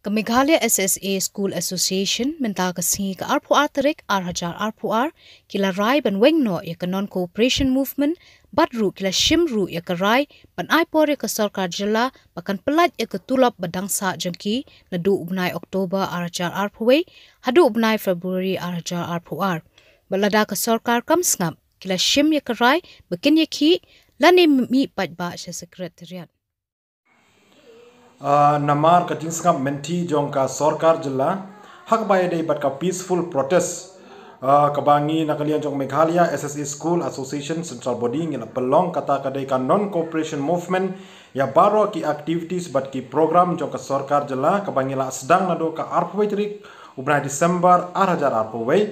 Kemeghalia SSA School Association minta kesi ke arpu atrik ar hajar arpu ar kila rai ban wengno ya ke non-cooperation movement badru kila shimru ya ke rai ban aipor ya ke sorkar jela bahkan pelat ya ke tulap badangsa jengki nadu ubnai Oktober ar hajar arpu wei hadu ubnai Februari ar hajar arpu ar. Belada ke sorkar kam sengap kila shim ya ke rai bekin ya ki lani mi patba sya sekretariat namar ka jinska menti jong ka sarkar jilla hak bai dei bat ka peaceful protest kabangi nakalia jong meghalaya sse school association central body ngila belong kata ka dei ka non cooperation movement ya baro ki activities bat ki program jong ka sarkar jilla kabangi la sedang nado ka arpoetrik ubra december 2000 arpoet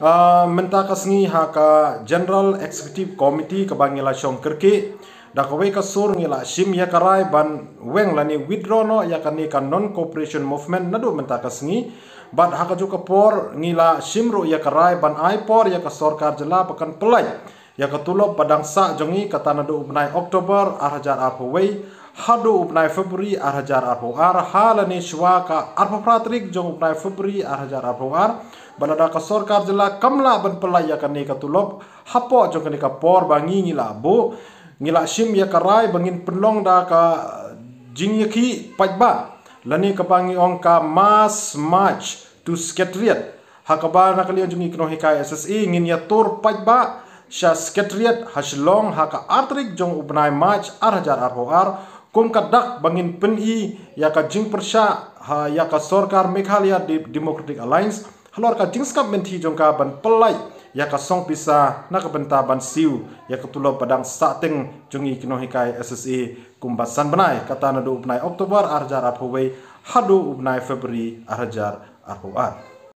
Uh, minta kasni ha ka general executive committee kebangila syong kerki dakwai ka sur ngila sim ya karai ban weng lani withdraw no ya kan ka non cooperation movement na do menta kasngi bad haka ju ka por ngila sim ro ya karai ban ai por ya ka sarkar jala pakan pelai ya ka tulop padang sa jongi kata na do upnai october arhajar apo wei hadu upnai february arhajar apo ar halani shwa ka arpa pratrik jong upnai february arhajar apo ar balada ka sarkar jala kamla ban pelai ya kan ka tulop hapo jong ka por bangi ngila bo ngila sim ya karai bangin penlong da ka jing ya ki pajba lani ka pangi ong ka mas march to skatriat hakaba na kali jing ikno hikai sse ngin ya tur pajba sha skatriat hashlong haka artrik jong ubnai march arhajar arhoar kum ka dak bangin pen i ya ka jing persha ha ya ka sorkar meghalaya democratic alliance halor ka jingskap menti jong ka ban palai ya kasong pisa na kapenta ban siu ya katulo padang sating jungi kinohikai SSE kumbasan benai kata nadu upnai Oktober arjar apuwe hadu upnai Februari arjar apuwe.